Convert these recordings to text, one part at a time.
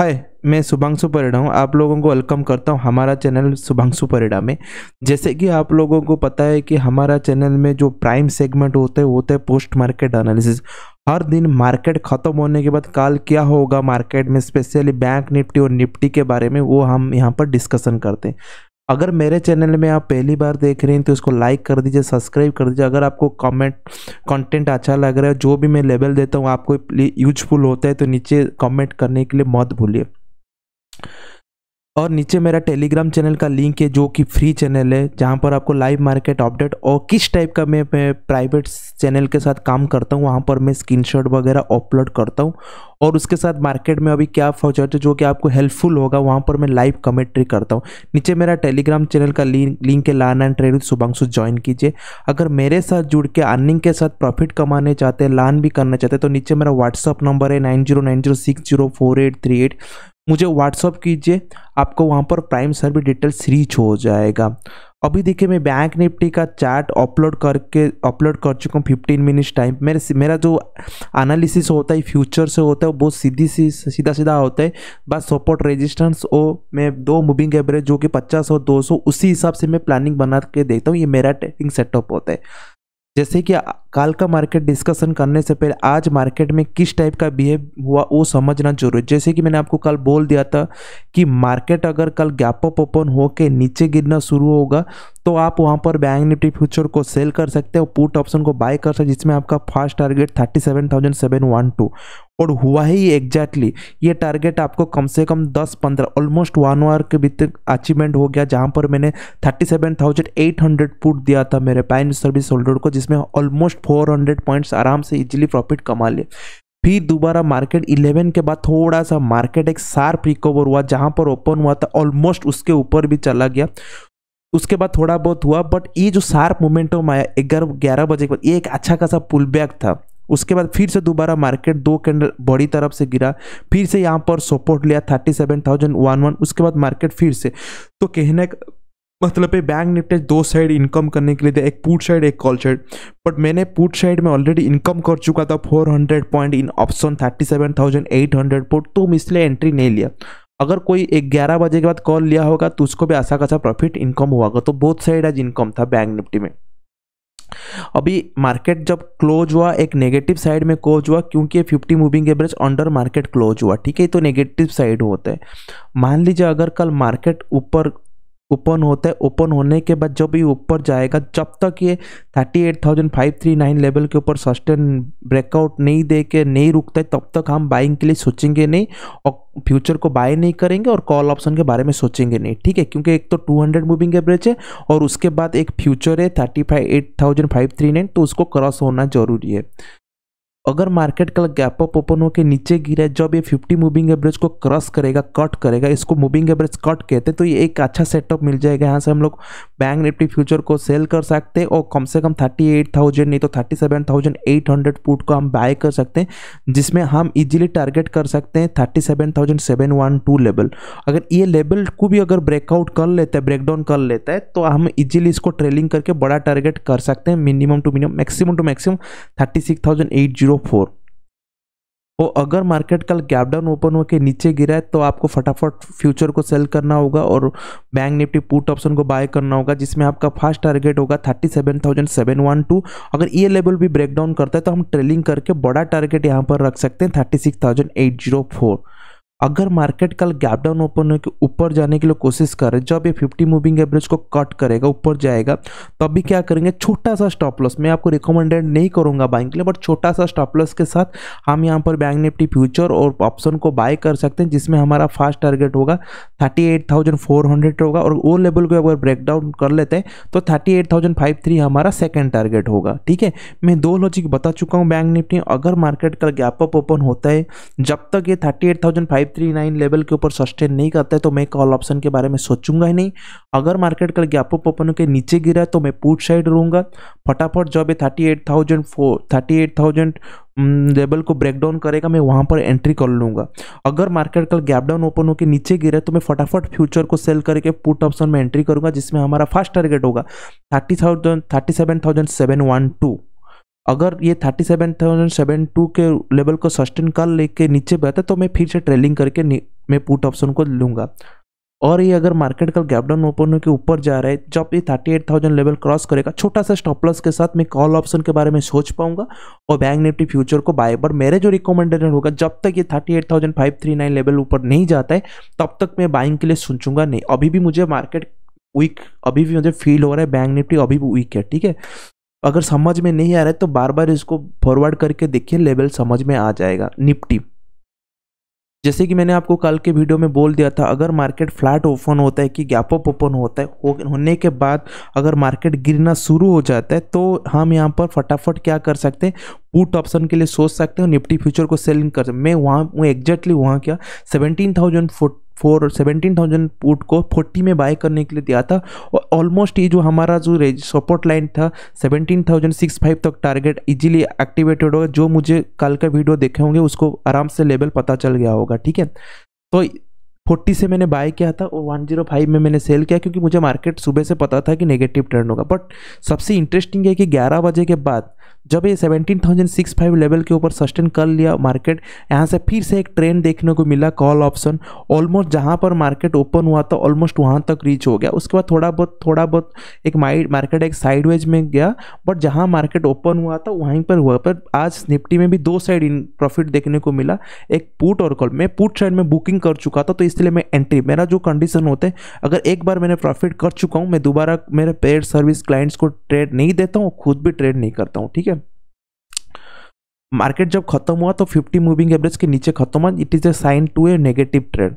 हाय मैं शुभांशु परिडा हूँ आप लोगों को वेलकम करता हूँ हमारा चैनल शुभांशु परिडा में जैसे कि आप लोगों को पता है कि हमारा चैनल में जो प्राइम सेगमेंट होते हैं होते हैं पोस्ट मार्केट एनालिसिस हर दिन मार्केट ख़त्म होने के बाद कल क्या होगा मार्केट में स्पेशली बैंक निफ्टी और निफ्टी के बारे में वो हम यहाँ पर डिस्कसन करते हैं अगर मेरे चैनल में आप पहली बार देख रहे हैं तो इसको लाइक कर दीजिए सब्सक्राइब कर दीजिए अगर आपको कमेंट कंटेंट अच्छा लग रहा है जो भी मैं लेवल देता हूँ आपको यूजफुल होता है तो नीचे कमेंट करने के लिए मत भूलिए और नीचे मेरा टेलीग्राम चैनल का लिंक है जो कि फ्री चैनल है जहाँ पर आपको लाइव मार्केट अपडेट और किस टाइप का मैं, प्राइवेट चैनल के साथ काम करता हूँ वहाँ पर मैं स्क्रीनशॉट वगैरह अपलोड करता हूँ और उसके साथ मार्केट में अभी क्या फॉचर है जो कि आपको हेल्पफुल होगा वहाँ पर मैं लाइव कमेंट्री करता हूँ नीचे मेरा टेलीग्राम चैनल का लिंक है learn and trade Subhanshu join कीजिए अगर मेरे साथ जुड़ के अर्निंग के साथ प्रॉफिट कमाने चाहते हैं लर्न भी करना चाहते हैं तो नीचे मेरा व्हाट्सअप नंबर है nine zero nine zero six zero four eight three eight मुझे व्हाट्सअप कीजिए आपको वहाँ पर प्राइम सर्विस डिटेल सीरीज हो जाएगा अभी देखिए मैं बैंक निफ्टी का चार्ट अपलोड करके अपलोड कर चुका हूँ फिफ्टीन मिनट्स टाइम मेरे मेरा जो एनालिसिस होता है फ्यूचर से होता है वो बहुत सीधी सी सीधा सीधा होता है बस सपोर्ट रेजिस्टेंस ओ मैं दो मूविंग एवरेज जो कि पचास और दो सौ उसी हिसाब से मैं प्लानिंग बना के देखता हूँ ये मेरा ट्रेडिंग सेटअप होता है जैसे कि कल का मार्केट डिस्कशन करने से पहले आज मार्केट में किस टाइप का बिहेव हुआ वो समझना जरूरी जैसे कि मैंने आपको कल बोल दिया था कि मार्केट अगर कल गैप अप ओपन होकर नीचे गिरना शुरू होगा तो आप वहां पर बैंक निफ्टी फ्यूचर को सेल कर सकते हो पुट ऑप्शन को बाय कर सकते जिसमें आपका first target thirty seven thousand seven one two और हुआ ही एग्जैक्टली ये टारगेट आपको कम से कम 10 पंद्रह ऑलमोस्ट वन आवर के भीतर अचीवमेंट हो गया जहाँ पर मैंने 37,800 पुट दिया था मेरे पैन सर्विस होल्डर को जिसमें ऑलमोस्ट फोर हंड्रेड पॉइंट्स आराम से इजीली प्रॉफिट कमा लिया फिर दोबारा मार्केट 11 के बाद थोड़ा सा मार्केट एक शार्प रिकवर हुआ जहां पर ओपन हुआ था ऑलमोस्ट उसके ऊपर भी चला गया उसके बाद थोड़ा बहुत हुआ बट ये जो शार्प मोमेंटम आया ग्यारह ग्यारह बजे के बाद ये एक अच्छा खासा पुल बैक था उसके बाद फिर से दोबारा मार्केट दो कैंडल बड़ी तरफ से गिरा फिर से यहाँ पर सपोर्ट लिया thirty seven thousand one one उसके बाद मार्केट फिर से तो कहने मतलब है बैंक निफ्टी दो साइड इनकम करने के लिए थे एक पुट साइड एक कॉल साइड बट मैंने पुट साइड में ऑलरेडी इनकम कर चुका था 400 पॉइंट इन ऑप्शन 37,800 पर तो मैं इसलिए एंट्री नहीं लिया अगर कोई एक ग्यारह बजे के बाद कॉल लिया होगा तो उसको भी आशा खासा प्रॉफिट इनकम हुआ होगा तो बहुत साइड आज इनकम था बैंक निफ्टी में अभी मार्केट जब क्लोज हुआ एक नेगेटिव साइड में क्लोज हुआ क्योंकि fifty moving average under market close हुआ ठीक है तो नेगेटिव साइड होता है मान लीजिए अगर कल मार्केट ऊपर ओपन होता है ओपन होने के बाद जब ये ऊपर जाएगा जब तक ये thirty eight thousand five three nine level के ऊपर सस्टेन ब्रेकआउट नहीं दे के नहीं रुकता है तब तक हम बाइंग के लिए सोचेंगे नहीं और फ्यूचर को बाय नहीं करेंगे और कॉल ऑप्शन के बारे में सोचेंगे नहीं ठीक है क्योंकि एक तो 200 मूविंग एवरेज है और उसके बाद एक फ्यूचर है thirty five eight thousand five three nine तो उसको क्रॉस होना जरूरी है अगर मार्केट कल गैप अप ओपन होकर नीचे गिरा है जब ये 50 मूविंग एवरेज को क्रॉस करेगा कट करेगा इसको मूविंग एवरेज कट कहते हैं तो ये एक अच्छा सेटअप मिल जाएगा यहाँ से हम लोग बैंक निफ्टी फ्यूचर को सेल कर सकते हैं और कम से कम 38,000 नहीं तो 37,800 पुट को हम बाय कर सकते हैं जिसमें हम इजिली टारगेट कर सकते हैं टू लेवल अगर ये लेवल को भी अगर ब्रेकआउट कर लेता है ब्रेकडाउन कर लेता है तो हम इजिली इसको ट्रेलिंग करके बड़ा टारगेट कर सकते हैं minimum two minimum maximum two maximum thirty four तो अगर मार्केट कल गैप डाउन ओपन होकर नीचे गिरा है तो आपको फटाफट फ्यूचर को सेल करना होगा और बैंक निफ्टी पुट ऑप्शन को बाय करना होगा जिसमें आपका फास्ट टारगेट होगा thirty seven thousand seven one two अगर ये लेवल भी ब्रेक डाउन करता है तो हम ट्रेलिंग करके बड़ा टारगेट यहाँ पर रख सकते हैं thirty six thousand eight zero four अगर मार्केट कल गैप डाउन ओपन होकर ऊपर जाने के लिए कोशिश करे जब ये 50 मूविंग एवरेज को कट करेगा ऊपर जाएगा तब भी क्या करेंगे छोटा सा स्टॉप लॉस मैं आपको रिकमेंडेड नहीं करूंगा बाइंग के लिए बट छोटा सा स्टॉप लॉस के साथ हम यहाँ पर बैंक निफ्टी फ्यूचर और ऑप्शन को बाय कर सकते हैं जिसमें हमारा फास्ट टारगेट होगा थर्टी होगा और वो लेवल को अगर ब्रेक डाउन कर लेते हैं तो थर्टी हमारा सेकेंड टारगेट होगा ठीक है मैं दो लॉजिक बता चुका हूँ बैंक निफ्टी अगर मार्केट कल गैप अप ओपन होता है जब तक ये थर्टी 539 लेवल के ऊपर सस्टेन नहीं करता है तो मैं कॉल ऑप्शन के बारे में सोचूंगा ही नहीं अगर मार्केट कल ऑफ ओपन के नीचे गिरा तो मैं पूछ साइड रहूंगा फटाफट जब ये thirty eight thousand four thirty eight thousand level को ब्रेकडाउन करेगा मैं वहाँ पर एंट्री कर लूँगा अगर मार्केट कल गैप डाउन ओपन होकर नीचे है तो मैं फटाफट फ्यूचर को सेल करके पुट ऑप्शन में एंट्री करूँगा जिसमें हमारा फास्ट टारगेट होगा thirty thousand thirty seven thousand seven one two अगर ये thirty seven thousand seven two के लेवल को सस्टेन कर लेके नीचे बैठा तो मैं फिर से ट्रेलिंग करके मैं पुट ऑप्शन को लूँगा और ये अगर मार्केट का गैप डाउन ओपन के ऊपर जा रहा है जब ये thirty eight thousand level cross करेगा छोटा सा स्टॉप लॉस के साथ मैं कॉल ऑप्शन के बारे में सोच पाऊंगा और बैंक निफ्टी फ्यूचर को बाय पर मेरे जो रिकमेंडेशन होगा जब तक ये thirty eight thousand five three nine level ऊपर नहीं जाता है तब तक मैं बाइंग के लिए सोचूंगा नहीं अभी भी मुझे मार्केट वीक अभी भी मुझे फील हो रहा है बैंक निफ्टी अभी भी वीक है ठीक है अगर समझ में नहीं आ रहा है तो बार बार इसको फॉरवर्ड करके देखिए लेवल समझ में आ जाएगा निफ्टी जैसे कि मैंने आपको कल के वीडियो में बोल दिया था अगर मार्केट फ्लैट ओपन होता है कि गैप अप ओपन होता है हो, होने के बाद अगर मार्केट गिरना शुरू हो जाता है तो हम यहाँ पर फटाफट क्या कर सकते हैं पुट ऑप्शन के लिए सोच सकते हैं निफ्टी फ्यूचर को सेलिंग कर सकते मैं वहाँ एग्जैक्टली वहाँ क्या seventeen thousand forty four seventeen thousand put को फोर्टी में बाय करने के लिए दिया था और ऑलमोस्ट ये जो हमारा जो रेज सपोर्ट लाइन था सेवेंटीन थाउजेंड सिक्स फाइव तक टारगेट इजीली एक्टिवेटेड होगा जो मुझे कल का वीडियो देखे होंगे उसको आराम से लेवल पता चल गया होगा ठीक है तो फोर्टी से मैंने बाय किया था और वन जीरो फाइव में मैंने सेल किया क्योंकि मुझे मार्केट सुबह से पता था कि नेगेटिव ट्रेंड होगा बट सबसे इंटरेस्टिंग है कि ग्यारह बजे के बाद जब ये 17,065 लेवल के ऊपर सस्टेन कर लिया मार्केट यहाँ से फिर से एक ट्रेंड देखने को मिला कॉल ऑप्शन ऑलमोस्ट जहाँ पर मार्केट ओपन हुआ था ऑलमोस्ट वहाँ तक रीच हो गया उसके बाद थोड़ा बहुत थोड़ा बहुत एक मार्केट एक साइडवेज में गया बट जहाँ मार्केट ओपन हुआ था वहीं पर हुआ पर आज निफ्टी में भी दो साइड इन प्रॉफिट देखने को मिला एक पुट और कॉल मैं पुट साइड में बुकिंग कर चुका था तो इसलिए मैं एंट्री मेरा जो कंडीशन होते हैं अगर एक बार मैंने प्रॉफिट कर चुका हूँ मैं दोबारा मेरे पेड सर्विस क्लाइंट्स को ट्रेड नहीं देता हूँ खुद भी ट्रेड नहीं करता हूँ ठीक है मार्केट जब खत्म हुआ तो 50 मूविंग एवरेज के नीचे खत्म हुआ it is a sign to a negative trade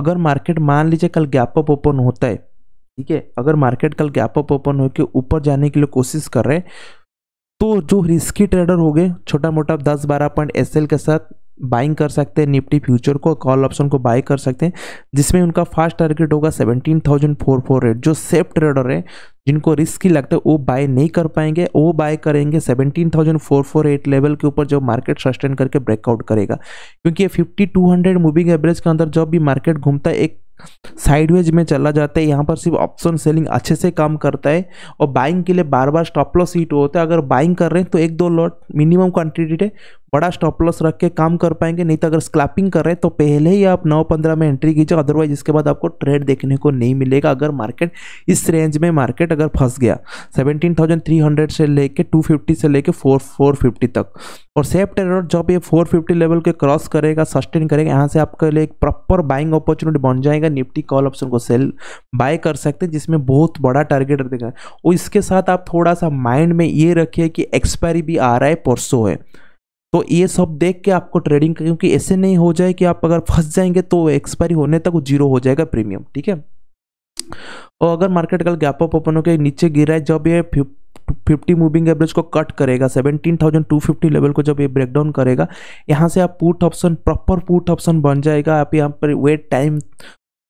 अगर मार्केट मान लीजिए कल गैप अप ओपन होता है ठीक है अगर मार्केट कल गैप अप ओपन होकर ऊपर जाने के लिए कोशिश कर रहे तो जो रिस्की ट्रेडर हो गए छोटा मोटा दस बारह पॉइंट एस के साथ बाइंग कर सकते हैं निफ्टी फ्यूचर को कॉल ऑप्शन को बाई कर सकते हैं जिसमें उनका फास्ट टारगेट होगा seventeen thousand four four eight जो सेफ ट्रेडर है जिनको रिस्की लगता है वो बाय नहीं कर पाएंगे वो बाय करेंगे 17,448 लेवल के ऊपर जब मार्केट सस्टेन करके ब्रेकआउट करेगा क्योंकि ये 5200 मूविंग एवरेज के अंदर जब भी मार्केट घूमता है एक साइडवेज में चला जाता है यहाँ पर सिर्फ ऑप्शन सेलिंग अच्छे से काम करता है और बाइंग के लिए बार बार स्टॉप लॉस सीट होता है अगर बाइंग कर रहे हैं तो एक दो लॉट मिनिमम क्वान्टिटी है बड़ा स्टॉप लॉस रख के काम कर पाएंगे नहीं तो अगर स्क्लैपिंग कर रहे हैं तो पहले ही आप नौ पंद्रह में एंट्री कीजिए अदरवाइज इसके बाद आपको ट्रेड देखने को नहीं मिलेगा अगर मार्केट इस रेंज में मार्केट अगर फंस गया सेवेंटीन थाउजेंड थ्री हंड्रेड से लेके टू फिफ्टी से लेके फोर फोर फिफ्टी तक और सेफ टेरर जब ये फोर फिफ्टी लेवल के क्रॉस करेगा सस्टेन करेगा यहाँ से आपके लिए एक प्रॉपर बाइंग अपॉर्चुनिटी बन जाएगा निफ्टी कॉल ऑप्शन को सेल बाय कर सकते हैं जिसमें बहुत बड़ा टारगेट रहेगा और इसके साथ आप थोड़ा सा माइंड में ये रखिए कि एक्सपायरी भी आ रहा है परसों है तो ये सब देख के आपको ट्रेडिंग क्योंकि ऐसे नहीं हो जाए कि आप अगर फंस जाएंगे तो एक्सपायरी होने तक वो जीरो हो जाएगा प्रीमियम ठीक है और अगर मार्केट कल गैप अप ओपन होकर नीचे रहा है जब ये फिफ्टी मूविंग एवरेज को कट करेगा seventeen thousand two fifty level को जब ये ब्रेकडाउन करेगा यहाँ से आप put option proper put option बन जाएगा आप यहाँ पर वेट टाइम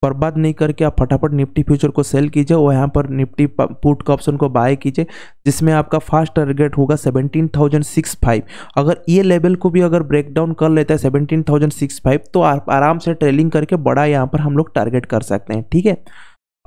बर्बाद नहीं करके आप फटाफट निफ्टी फ्यूचर को सेल कीजिए और यहाँ पर निफ्टी पुट का ऑप्शन को बाय कीजिए जिसमें आपका फास्ट टारगेट होगा सेवनटीन थाउजेंड सिक्स फाइव अगर ये लेवल को भी अगर ब्रेक डाउन कर लेता है सेवनटीन थाउजेंड सिक्स फाइव तो आप आराम से ट्रेलिंग करके बड़ा यहाँ पर हम लोग टारगेट कर सकते हैं ठीक है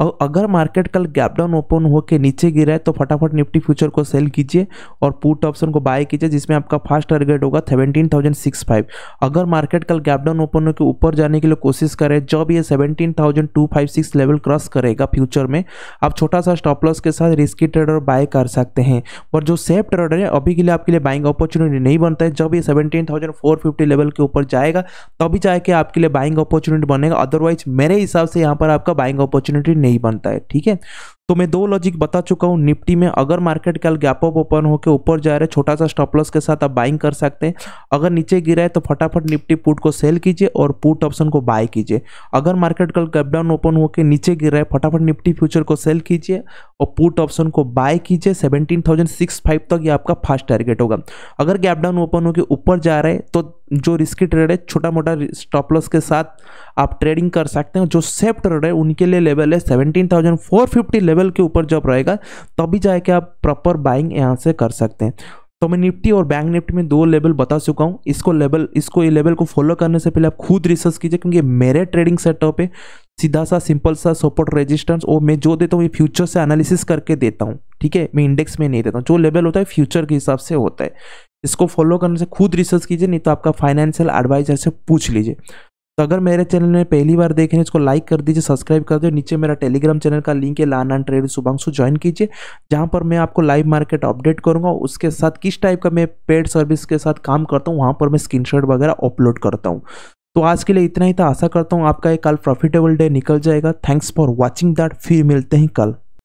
और अगर मार्केट कल गैप डाउन ओपन होकर नीचे गिरा है तो फटाफट निफ्टी फ्यूचर को सेल कीजिए और पुट ऑप्शन को बाय कीजिए जिसमें आपका फास्ट टारगेट होगा सेवनटीन थाउजेंड सिक्स फाइव अगर मार्केट कल गैप डाउन ओपन होकर ऊपर जाने के लिए कोशिश करें जब ये seventeen thousand two five six level cross करेगा फ्यूचर में आप छोटा सा स्टॉप लॉस के साथ रिस्की ट्रेडर बाय कर सकते हैं और जो सेफ ट्रेडर है अभी के लिए आपके लिए बाइंग अपॉर्चुनिटी नहीं बनता है जब ये seventeen thousand four fifty level के ऊपर जाएगा तभी जाके आपके लिए बाइंग अपॉर्चुनिटी बनेगा अदरवाइज मेरे हिसाब से यहाँ पर आपका बाइंग अपॉर्चुनिटी नहीं बनता है ठीक है तो मैं दो लॉजिक बता चुका हूँ निफ्टी में अगर मार्केट कल गैप अप ओपन होकर ऊपर जा रहा है छोटा सा स्टॉप लॉस के साथ आप बाइंग कर सकते हैं अगर नीचे गिरा है तो फटाफट निफ्टी पुट को सेल कीजिए और पुट ऑप्शन को बाय कीजिए अगर मार्केट कल गैप डाउन ओपन होकर नीचे गिरा है फटाफट निफ्टी फ्यूचर को सेल कीजिए और पुट ऑप्शन को बाय कीजिए सेवेंटीन थाउजेंड सिक्स फाइव तक ये आपका फास्ट टारगेट होगा अगर गैप डाउन ओपन होकर ऊपर जा रहा है तो जो रिस्की ट्रेड है छोटा मोटा स्टॉप लॉस के साथ आप ट्रेडिंग कर सकते हैं जो सेफ ट्रेड है उनके लिए लेवल है seventeen thousand four fifty level level के ऊपर जब रहेगा तभी जाके आप प्रॉपर बाइंग यहाँ से कर सकते हैं तो मैं निफ्टी और बैंक निफ्टी में दो लेवल बता चुका हूँ इसको लेवल इसको ये लेवल को फॉलो करने से पहले आप खुद रिसर्च कीजिए क्योंकि मेरे ट्रेडिंग सेटअप है सीधा सा सिंपल सा सपोर्ट रेजिस्टेंस और मैं जो देता हूँ ये फ्यूचर से एनालिसिस करके देता हूँ ठीक है मैं इंडेक्स में नहीं देता हूँ जो लेवल होता है फ्यूचर के हिसाब से होता है इसको फॉलो करने से खुद रिसर्च कीजिए नहीं तो आपका फाइनेंशियल एडवाइजर से पूछ लीजिए तो अगर मेरे चैनल में पहली बार देख रहे हैं इसको लाइक कर दीजिए सब्सक्राइब कर दीजिए नीचे मेरा टेलीग्राम चैनल का लिंक है learn and trade Shubhanshu join कीजिए जहाँ पर मैं आपको लाइव मार्केट अपडेट करूँगा उसके साथ किस टाइप का मैं पेड सर्विस के साथ काम करता हूँ वहाँ पर मैं स्क्रीन वगैरह अपलोड करता हूँ तो आज के लिए इतना ही था आशा करता हूँ आपका एक कल प्रॉफिटेबल डे निकल जाएगा थैंक्स फॉर वॉचिंग दैट फिर मिलते हैं कल